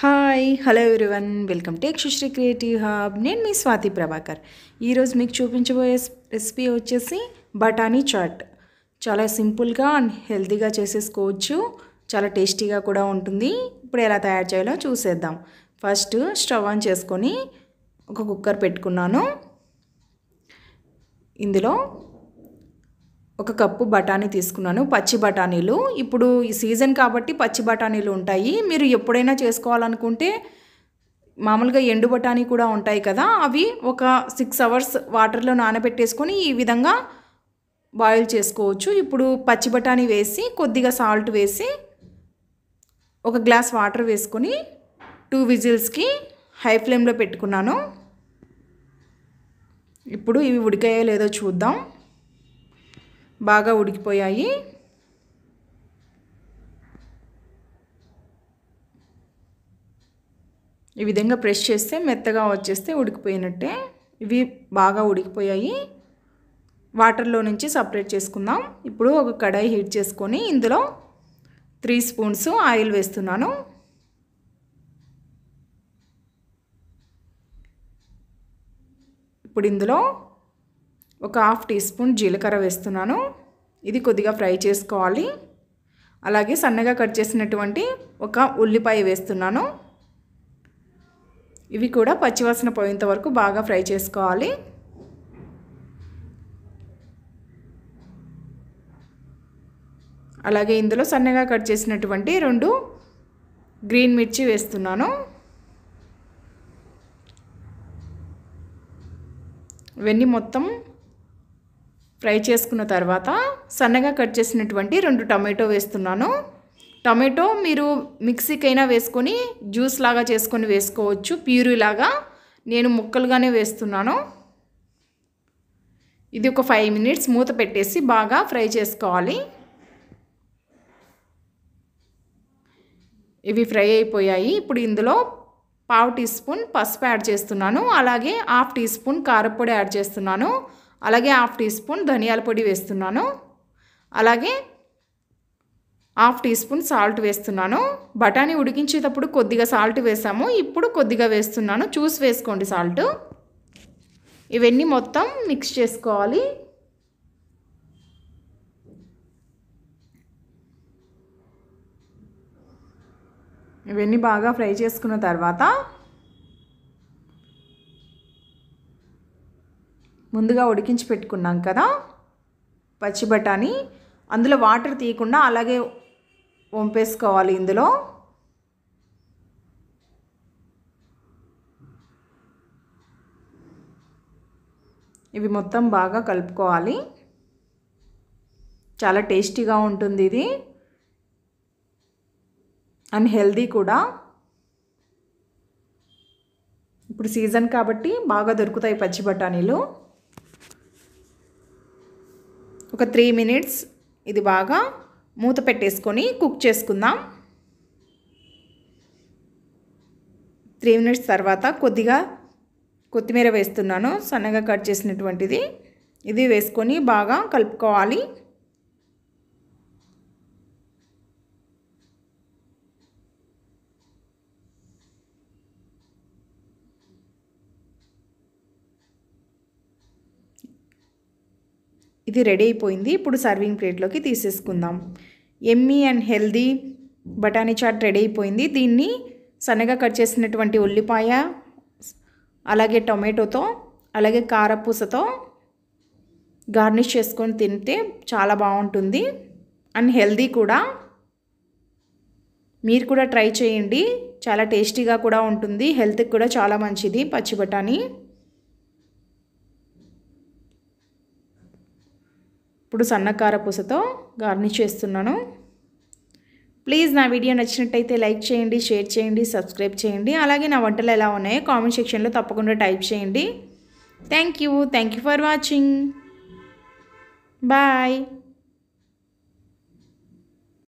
hi hello everyone welcome to Sushri creative hub నేను మీ స్వాతి ప్రభాకర్ ఈరోజు మీకు చూపించబోయే రెసిపీ వచ్చేసి బఠానీ చాట్ చాలా సింపుల్గా అండ్ హెల్తీగా చేసేసుకోవచ్చు చాలా టేస్టీగా కూడా ఉంటుంది ఇప్పుడు ఎలా తయారు చేయాలో చూసేద్దాం ఫస్ట్ స్టవ్ ఆన్ చేసుకొని ఒక కుక్కర్ పెట్టుకున్నాను ఇందులో ఒక కప్పు బఠానీ తీసుకున్నాను పచ్చి బఠానీలు ఇప్పుడు ఈ సీజన్ కాబట్టి పచ్చి బఠానీలు ఉంటాయి మీరు ఎప్పుడైనా చేసుకోవాలనుకుంటే మామూలుగా ఎండు బఠానీ కూడా ఉంటాయి కదా అవి ఒక సిక్స్ అవర్స్ వాటర్లో నానబెట్టేసుకొని ఈ విధంగా బాయిల్ చేసుకోవచ్చు ఇప్పుడు పచ్చి బఠానీ వేసి కొద్దిగా సాల్ట్ వేసి ఒక గ్లాస్ వాటర్ వేసుకొని టూ విజిల్స్కి హై ఫ్లేమ్లో పెట్టుకున్నాను ఇప్పుడు ఇవి ఉడికాయో లేదో చూద్దాం బాగా ఉడికిపోయాయి ఈ విధంగా ప్రెస్ చేస్తే మెత్తగా వచ్చేస్తే ఉడికిపోయినట్టే ఇవి బాగా ఉడికిపోయాయి వాటర్లో నుంచి సపరేట్ చేసుకుందాం ఇప్పుడు ఒక కడాయి హీట్ చేసుకొని ఇందులో త్రీ స్పూన్స్ ఆయిల్ వేస్తున్నాను ఇప్పుడు ఇందులో ఒక హాఫ్ టీ స్పూన్ జీలకర్ర వేస్తున్నాను ఇది కొద్దిగా ఫ్రై చేసుకోవాలి అలాగే సన్నగా కట్ చేసినటువంటి ఒక ఉల్లిపాయ వేస్తున్నాను ఇవి కూడా పచ్చివాసన పోయేంత వరకు బాగా ఫ్రై చేసుకోవాలి అలాగే ఇందులో సన్నగా కట్ చేసినటువంటి రెండు గ్రీన్ మిర్చి వేస్తున్నాను ఇవన్నీ మొత్తం ఫ్రై చేసుకున్న తర్వాత సన్నగా కట్ చేసినటువంటి రెండు టమాటో వేస్తున్నాను టమాటో మీరు మిక్సీకైనా వేసుకొని జ్యూస్ లాగా చేసుకొని వేసుకోవచ్చు ప్యూరీలాగా నేను ముక్కలుగానే వేస్తున్నాను ఇది ఒక ఫైవ్ మినిట్స్ మూత పెట్టేసి బాగా ఫ్రై చేసుకోవాలి ఇవి ఫ్రై అయిపోయాయి ఇప్పుడు ఇందులో పావు టీ స్పూన్ పసుపు యాడ్ చేస్తున్నాను అలాగే హాఫ్ టీ స్పూన్ కారపొడి యాడ్ చేస్తున్నాను అలాగే హాఫ్ టీ స్పూన్ ధనియాల పొడి వేస్తున్నాను అలాగే హాఫ్ టీ స్పూన్ సాల్ట్ వేస్తున్నాను బఠానీ ఉడికించేటప్పుడు కొద్దిగా సాల్ట్ వేసాము ఇప్పుడు కొద్దిగా వేస్తున్నాను చూసి వేసుకోండి సాల్ట్ ఇవన్నీ మొత్తం మిక్స్ చేసుకోవాలి ఇవన్నీ బాగా ఫ్రై చేసుకున్న తర్వాత ముందుగా ఉడికించి పెట్టుకున్నాం కదా పచ్చి బఠానీ అందులో వాటర్ తీయకుండా అలాగే వంపేసుకోవాలి ఇందులో ఇవి మొత్తం బాగా కలుపుకోవాలి చాలా టేస్టీగా ఉంటుంది ఇది అండ్ హెల్దీ కూడా ఇప్పుడు సీజన్ కాబట్టి బాగా దొరుకుతాయి పచ్చి బఠానీలు ఒక త్రీ మినిట్స్ ఇది బాగా మూత పెట్టేసుకొని కుక్ చేసుకుందాం త్రీ మినిట్స్ తర్వాత కొద్దిగా కొత్తిమీర వేస్తున్నాను సన్నగా కట్ చేసినటువంటిది ఇది వేసుకొని బాగా కలుపుకోవాలి ఇది రెడీ అయిపోయింది ఇప్పుడు సర్వింగ్ ప్లేట్లోకి తీసేసుకుందాం ఎమ్మీ అండ్ హెల్దీ బఠానీ చాట్ రెడీ అయిపోయింది దీన్ని సన్నగా కట్ చేసినటువంటి ఉల్లిపాయ అలాగే టొమాటోతో అలాగే కారపూసతో గార్నిష్ చేసుకొని తింటే చాలా బాగుంటుంది అండ్ హెల్దీ కూడా మీరు కూడా ట్రై చేయండి చాలా టేస్టీగా కూడా ఉంటుంది హెల్త్కి కూడా చాలా మంచిది పచ్చి బఠానీ ఇప్పుడు సన్నకార పూసతో గార్నిష్ చేస్తున్నాను ప్లీజ్ నా వీడియో నచ్చినట్టయితే లైక్ చేయండి షేర్ చేయండి సబ్స్క్రైబ్ చేయండి అలాగే నా వంటలు ఎలా ఉన్నాయో కామెంట్ సెక్షన్లో తప్పకుండా టైప్ చేయండి thank you thank you for watching bye